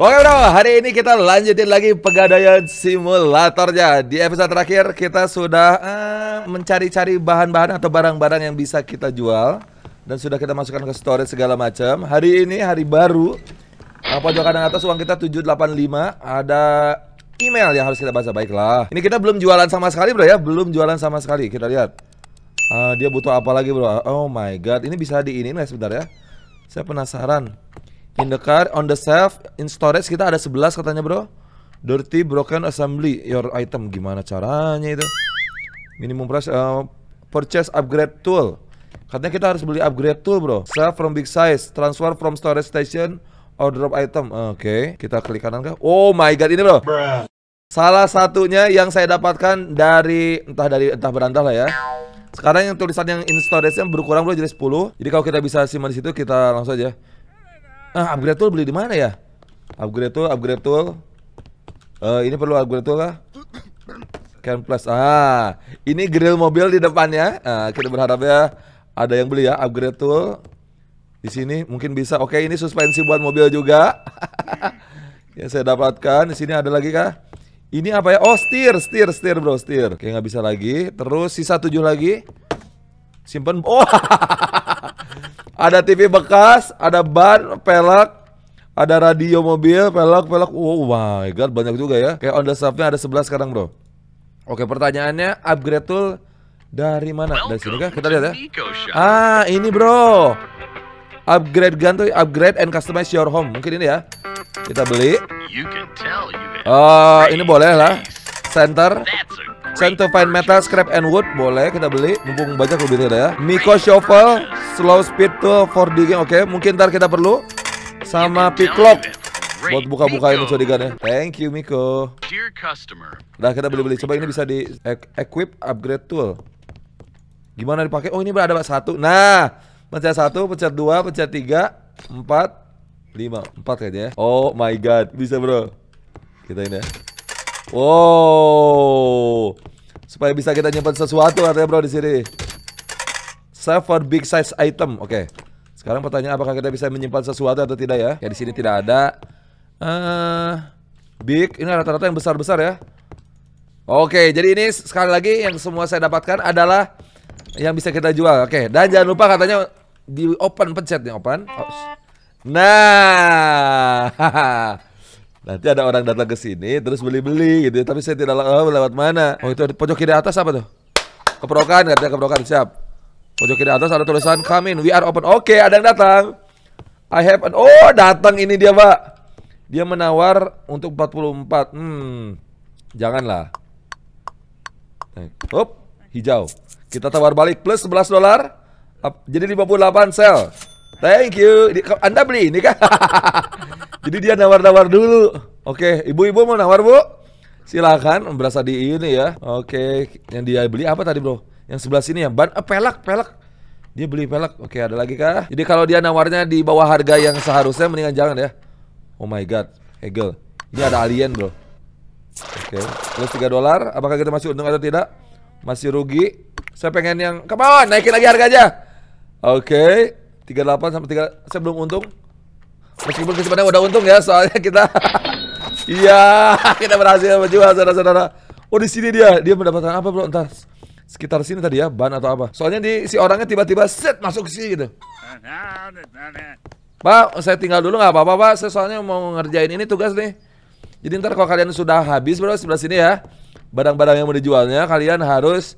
Oke bro, hari ini kita lanjutin lagi pegadaian simulatornya Di episode terakhir kita sudah uh, mencari-cari bahan-bahan atau barang-barang yang bisa kita jual Dan sudah kita masukkan ke storage segala macam Hari ini hari baru Apa eh, Pojok kanan atas uang kita 785 Ada email yang harus kita baca, baiklah Ini kita belum jualan sama sekali bro ya, belum jualan sama sekali Kita lihat uh, Dia butuh apa lagi bro, oh my god Ini bisa diinin ya sebentar ya Saya penasaran In the car, on the shelf, in storage kita ada 11 katanya bro Dirty broken assembly Your item Gimana caranya itu Minimum price uh, Purchase upgrade tool Katanya kita harus beli upgrade tool bro shelf from big size Transfer from storage station Or drop item Oke okay. Kita klik kanan kah Oh my god ini bro Bruh. Salah satunya yang saya dapatkan dari Entah dari entah berantah lah ya Sekarang yang tulisan yang in storage yang berkurang bro jadi 10 Jadi kalau kita bisa simpan di situ kita langsung aja Ah, upgrade tool beli di mana ya? Upgrade tool, upgrade tool. Uh, ini perlu upgrade tool lah. Can plus. Ah, ini grill mobil di depannya. Ah, kita berharap ya ada yang beli ya upgrade tool. Di sini mungkin bisa. Oke, ini suspensi buat mobil juga. yang saya dapatkan di sini ada lagi kah? Ini apa ya? Oh, steer, steer, steer bro, steer. Oke, nggak bisa lagi. Terus sisa tujuh lagi. Simpen. Oh. Ada TV bekas, ada ban, pelek, ada radio mobil, pelek, pelek. Wow, oh, oh my god, banyak juga ya. Kayak on the shelf-nya ada 11 sekarang, bro. Oke, pertanyaannya upgrade tool dari mana? Dari sini kah? Kita lihat ya. Ah, ini bro. Upgrade gun tuh upgrade and customize your home. Mungkin ini ya. Kita beli. uh, ini boleh lah. Center. Sento Fine Metal, Scrap and Wood Boleh kita beli Mumpung banyak lebih ada ya Miko Shovel Slow Speed Tool for Digging Oke okay. mungkin ntar kita perlu Sama Picklock buat buka-bukain buka curigannya. Thank you Miko. Nah, kita beli-beli. Coba ini bisa di e- equip upgrade tool. Gimana dipakai? Oh, ini berada ada satu. Nah, pencet satu, pencet dua, pencet tiga, empat, lima, empat kayaknya. Ya. Oh my god, bisa bro. Kita ini ya. Wow. Supaya bisa kita nyimpan sesuatu katanya bro di sini. Save big size item. Oke. Okay. Sekarang pertanyaan apakah kita bisa menyimpan sesuatu atau tidak ya? Ya di sini tidak ada. Uh, big ini rata-rata yang besar-besar ya. Oke, okay, jadi ini sekali lagi yang semua saya dapatkan adalah yang bisa kita jual. Oke, okay. dan jangan lupa katanya di open pencet nih open. Oh. Nah. Nanti ada orang datang ke sini terus beli-beli gitu, ya. tapi saya tidak tahu eh, lewat mana. Oh itu pojok kiri atas apa tuh? Keperokan, ada keperokan, siap. Pojok kiri atas ada tulisan come in, we are open. Oke, okay, ada yang datang. I have an Oh, datang ini dia, Pak. Dia menawar untuk 44. Hmm. Janganlah. Hop, hijau. Kita tawar balik plus 11 dolar. Jadi 58 sel. Thank you. Anda beli ini kan? Jadi dia nawar-nawar dulu. Oke, ibu-ibu mau nawar bu? Silakan. Berasa di ini ya. Oke, yang dia beli apa tadi bro? Yang sebelah sini ya. Ban, eh, pelak, pelak. Dia beli pelak. Oke, ada lagi kah? Jadi kalau dia nawarnya di bawah harga yang seharusnya, mendingan jangan ya. Oh my god, Hegel. Ini ada alien bro. Oke, plus tiga dolar. Apakah kita masih untung atau tidak? Masih rugi. Saya pengen yang, come on, naikin lagi harganya. Oke, tiga delapan sampai tiga, saya belum untung. Meskipun kesempatan udah untung ya soalnya kita Iya, kita berhasil menjual saudara-saudara. Oh, di sini dia, dia mendapatkan apa, Bro? Entar sekitar sini tadi ya, ban atau apa. Soalnya di si orangnya tiba-tiba set masuk ke sini gitu. Pak, saya tinggal dulu nggak apa-apa, Pak. Saya soalnya mau ngerjain ini tugas nih. Jadi ntar kalau kalian sudah habis, Bro, sebelah sini ya. Barang-barang yang mau dijualnya kalian harus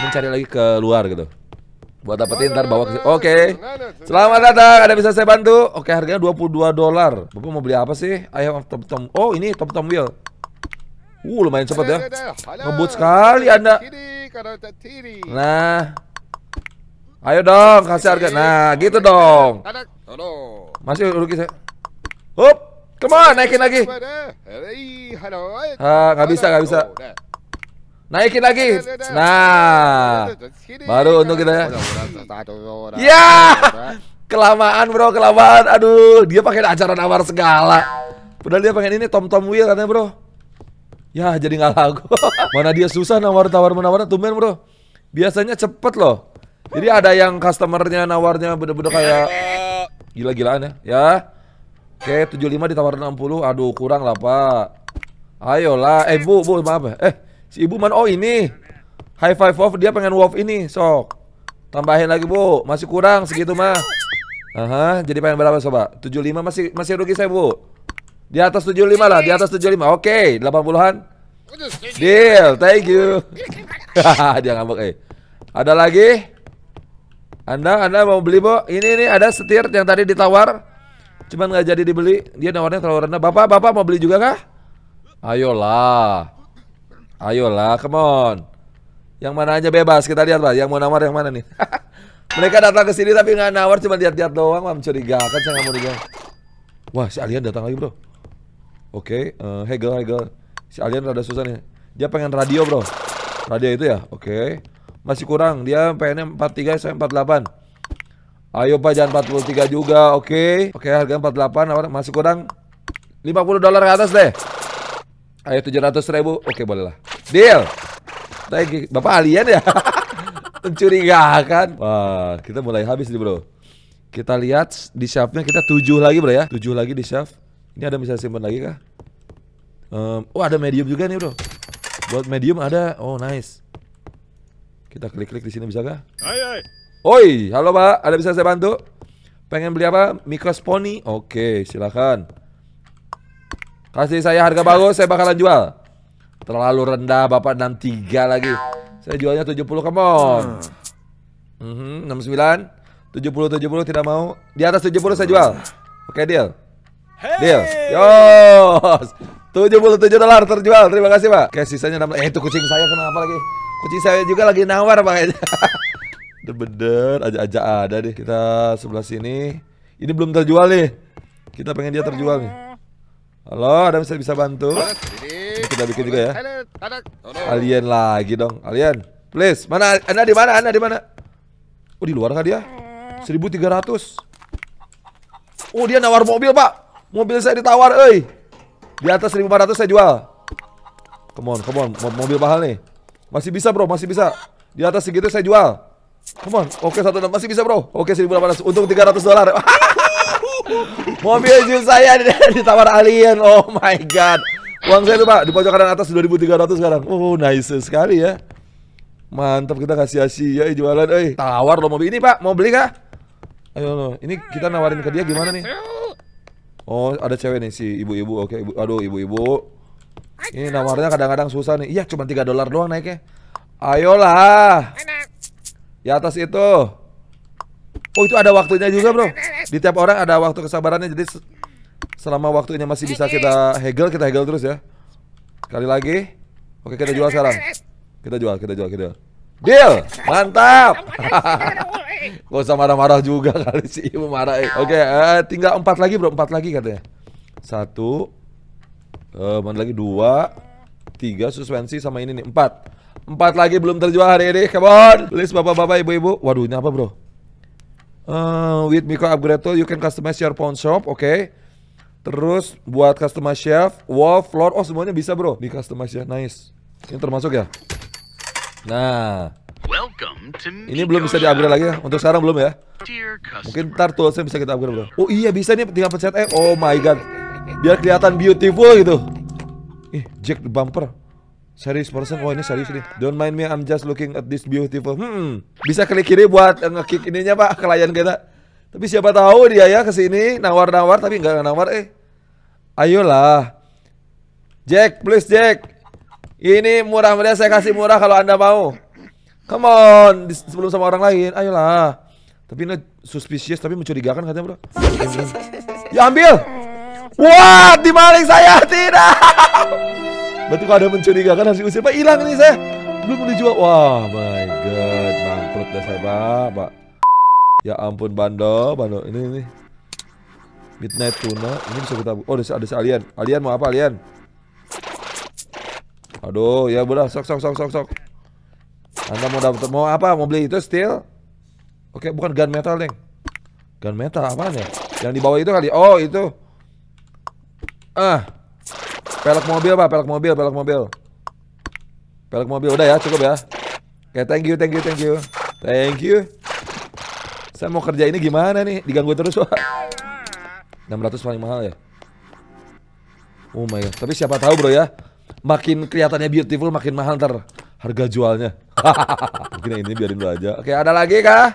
mencari lagi keluar gitu. Buat dapetin ntar bawa ke Oke. Selamat datang. Ada bisa saya bantu? Oke, dua harganya 22 dolar. Bapak mau beli apa sih? I have Tom Tom. Oh, ini Tom Tom wheel. Uh, lumayan cepat ya. Ngebut sekali Anda. Nah. Ayo dong, kasih harga. Nah, gitu dong. Masih rugi saya. Hup. Come on, naikin lagi. Ah, nggak bisa, nggak bisa. Nah. Naikin lagi. Nah, baru untuk kita ya. Ya, kelamaan bro, kelamaan. Aduh, dia pakai acara nawar segala. Padahal dia pengen ini Tom Tom Wheel katanya bro. Ya, jadi nggak laku, Mana dia susah nawar tawar menawar tumben bro. Biasanya cepet loh. Jadi ada yang customernya nawarnya bener-bener kayak gila-gilaan ya. Ya. Oke, 75 ditawar 60. Aduh, kurang lah, Pak. Ayolah. Eh, Bu, Bu, maaf ya. Eh, Si ibu mana? Oh ini. High five wolf dia pengen wolf ini, sok. Tambahin lagi, Bu. Masih kurang segitu mah. Aha, jadi pengen berapa coba? 75 masih masih rugi saya, Bu. Di atas 75 lah, di atas 75. Oke, okay, 80-an. Deal, thank you. dia ngambek eh. Ada lagi? Anda Anda mau beli, Bu? Ini ini ada setir yang tadi ditawar. Cuman nggak jadi dibeli. Dia nawarnya terlalu rendah. Bapak, Bapak mau beli juga kah? Ayolah. Ayolah, come on. Yang mana aja bebas, kita lihat Pak. Yang mau nawar yang mana nih? Mereka datang ke sini tapi nggak nawar, cuma lihat-lihat doang. Mau mencurigakan, saya nggak mau diganggu. Wah, si alien datang lagi, bro. Oke, okay, uh, eh, Hegel, Hegel. Si alien rada susah nih. Dia pengen radio, bro. Radio itu ya? Oke. Okay. Masih kurang. Dia pengennya 43 sampai 48. Ayo Pak, jangan 43 juga. Oke. Okay. Oke, okay, harga 48. Nawar. Masih kurang. 50 dolar ke atas deh. Ayo 700 ribu. Oke, okay, boleh lah. Deal. Thank you. Bapak alien ya? Mencurigakan. Wah, kita mulai habis nih, Bro. Kita lihat di shelfnya kita tujuh lagi, Bro ya. Tujuh lagi di shelf. Ini ada bisa simpan lagi kah? Um, oh, ada medium juga nih, Bro. Buat medium ada. Oh, nice. Kita klik-klik di sini bisa kah? Hai, hai. Oi, halo Pak, ada bisa saya bantu? Pengen beli apa? Mikros Pony. Oke, silakan. Kasih saya harga bagus, saya bakalan jual. Terlalu rendah Bapak 63 lagi. Saya jualnya 70 come on. Mm -hmm, 69 70 70 tidak mau. Di atas 70 saya jual. Oke okay, deal. Deal. Yo. 77 dolar terjual. Terima kasih, Pak. Oke, sisanya 6. Eh, itu kucing saya kenapa lagi? Kucing saya juga lagi nawar, Pak. Bener, bener aja-aja ada deh. Kita sebelah sini. Ini belum terjual nih. Kita pengen dia terjual nih. Halo, ada yang bisa bisa bantu? kita bikin juga ya. Alien lagi dong. Alien, please. Mana Anda di mana? Anda di mana? Oh, di luar kan dia? 1300. Oh, dia nawar mobil, Pak. Mobil saya ditawar, euy. Di atas 1400 saya jual. Come on, come on. Mobil mahal nih. Masih bisa, Bro. Masih bisa. Di atas segitu saya jual. Come on. Oke, okay, 16 masih bisa, Bro. Oke, okay, 1800. Untung 300 dolar. Mobil saya ditawar alien. Oh my god. Uang saya tuh pak di pojok kanan atas 2300 sekarang. Oh nice sekali ya. Mantap kita kasih asi ya jualan. Eh tawar lo mobil ini pak mau beli kah? Ayo lo. Ini kita nawarin ke dia gimana nih? Oh ada cewek nih si ibu-ibu. Oke ibu. Aduh ibu-ibu. Ini nawarnya kadang-kadang susah nih. Iya cuma 3 dolar doang naiknya. Ayolah. di atas itu. Oh itu ada waktunya juga bro. Di tiap orang ada waktu kesabarannya. Jadi Selama waktunya masih bisa eh, eh. kita hegel, kita hegel terus ya. Kali lagi. Oke, kita jual sekarang. Eh, kita jual, kita jual, kita jual. Deal! Mantap! Gak usah marah-marah juga kali sih Ibu marah Oke, okay, eh, tinggal empat lagi bro, empat lagi katanya Satu eh, Mana lagi? Dua Tiga, suspensi sama ini nih, empat Empat lagi belum terjual hari ini, come on Please bapak-bapak, ibu-ibu Waduh, ini apa bro? Uh, with micro upgrade tool, you can customize your pawn shop, oke okay. Terus buat customer chef, wall, floor, oh semuanya bisa bro di customer chef, nice. Ini termasuk ya? Nah, ini belum bisa diupgrade lagi ya, untuk sekarang belum ya? Mungkin ntar toolsnya bisa kita upgrade bro. Oh iya bisa nih, tinggal pencet eh. oh my god. Biar kelihatan beautiful gitu. Ih, Jack the bumper. Serius person, oh, ini serius nih. Don't mind me, I'm just looking at this beautiful. Hmm, bisa klik kiri buat ngekick ininya pak, klien kita. Tapi siapa tahu dia ya ke sini nawar-nawar tapi nggak nawar eh. Ayolah. Jack, please Jack. Ini murah meriah saya kasih murah kalau Anda mau. Come on, sebelum sama orang lain. Ayolah. Tapi ini suspicious tapi mencurigakan katanya, Bro. Ya ambil. Wah, dimaling saya tidak. Berarti kalau ada mencurigakan harus diusir. Pak, hilang ini saya. Belum dijual. Wah, my god. Bangkrut dah saya, Pak. Pak. Ya ampun bandel, bandel. Ini ini. Midnight tuna. Ini bisa kita Oh, ada, ada alien. Alien mau apa alien? Aduh, ya udah sok sok sok sok sok. Anda mau dapat mau apa? Mau beli itu steel? Oke, bukan gun metal, Deng. Gun metal apa ya? Yang di bawah itu kali. Oh, itu. Ah. Pelek mobil, Pak. Pelek mobil, pelek mobil. Pelek mobil udah ya, cukup ya. Oke, thank you, thank you, thank you. Thank you. Saya mau kerja ini gimana nih? Diganggu terus, Wak. 600 paling mahal ya? Oh my god. Tapi siapa tahu, Bro ya. Makin kelihatannya beautiful, makin mahal ntar harga jualnya. Mungkin ini biarin dulu aja. Oke, ada lagi kah?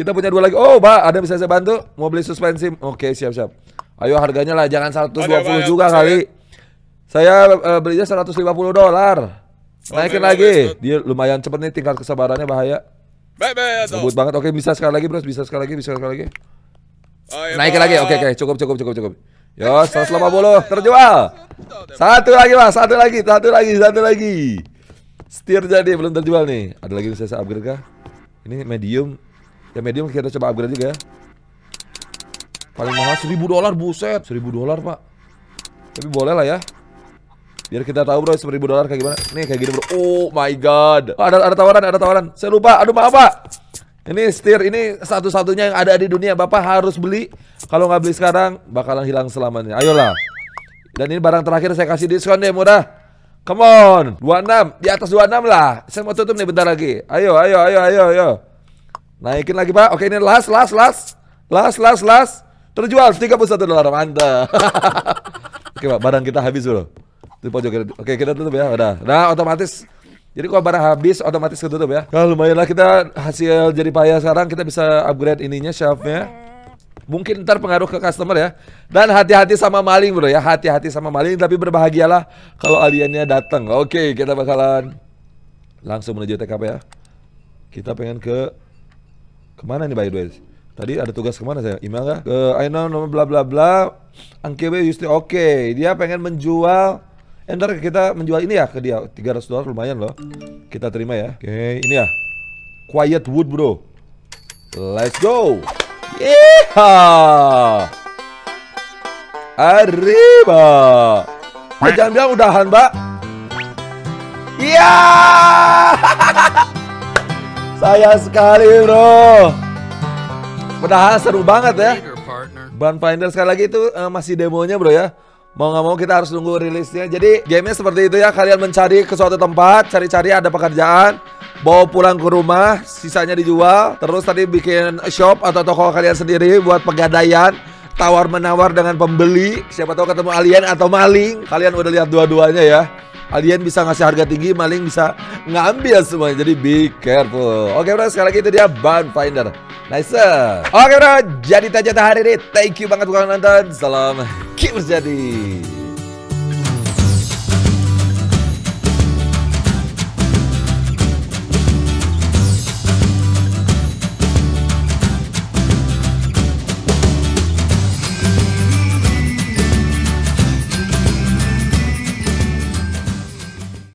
Kita punya dua lagi. Oh, Mbak, ada yang bisa saya bantu? Mau beli suspensi? Oke, siap-siap. Ayo harganya lah jangan 120 ya. juga kali. Saya uh, belinya 150 dolar. Naikin lagi. Dia lumayan cepet nih tingkat kesabarannya bahaya. Bebek. banget. Oke, bisa sekali lagi, Bro. Bisa sekali lagi, bisa sekali lagi. Oh, iya, Naik lagi. Oke, oke. Cukup, cukup, cukup, cukup. Yo, 150 terjual. Satu lagi, Mas. Satu lagi, satu lagi, satu lagi. steer jadi belum terjual nih. Ada lagi bisa saya upgrade kah? Ini medium. Ya medium kita coba upgrade juga ya. Paling mahal 1000 dolar, buset. 1000 dolar, Pak. Tapi boleh lah ya. Biar kita tahu bro 1000 dolar kayak gimana. Nih kayak gini bro. Oh my god. Oh, ada ada tawaran, ada tawaran. Saya lupa. Aduh maaf, Pak. Ini setir ini satu-satunya yang ada di dunia. Bapak harus beli. Kalau nggak beli sekarang bakalan hilang selamanya. Ayolah. Dan ini barang terakhir saya kasih diskon deh murah. Come on. enam di atas dua enam lah. Saya mau tutup nih bentar lagi. Ayo, ayo, ayo, ayo, ayo. Naikin lagi, Pak. Oke, ini last, last, last. Last, last, last. Terjual tiga puluh satu dolar. Mantap. Oke, Pak, barang kita habis dulu. Di pojok kita. Oke, kita tutup ya. Udah. Nah, otomatis jadi kalau barang habis otomatis ketutup ya. Nah, lumayan kita hasil jadi payah sekarang kita bisa upgrade ininya shelfnya. Mungkin ntar pengaruh ke customer ya. Dan hati-hati sama maling bro ya. Hati-hati sama maling tapi berbahagialah kalau aliennya datang. Oke, kita bakalan langsung menuju TKP ya. Kita pengen ke kemana nih by the way? Tadi ada tugas kemana saya? Email ya? Ke I know nomor bla bla bla. Angkewe Yusti oke. Okay. Dia pengen menjual Eh, kita menjual ini ya ke dia 300 dolar lumayan loh Kita terima ya Oke okay, ini ya Quiet wood bro Let's go Iha. Arriba Ya, Jangan bilang udahan mbak Iya Saya sekali bro Padahal seru banget ya Ban Finder sekali lagi itu uh, masih demonya bro ya Mau nggak mau kita harus nunggu rilisnya. Jadi gamenya seperti itu ya. Kalian mencari ke suatu tempat, cari-cari ada pekerjaan, bawa pulang ke rumah, sisanya dijual. Terus tadi bikin shop atau toko kalian sendiri buat pegadaian tawar menawar dengan pembeli siapa tahu ketemu alien atau maling kalian udah lihat dua-duanya ya Alien bisa ngasih harga tinggi maling bisa ngambil semuanya jadi be careful oke bro sekali lagi itu dia ban finder nice oke bro jadi tajata hari ini thank you banget buat nonton salam keep jadi.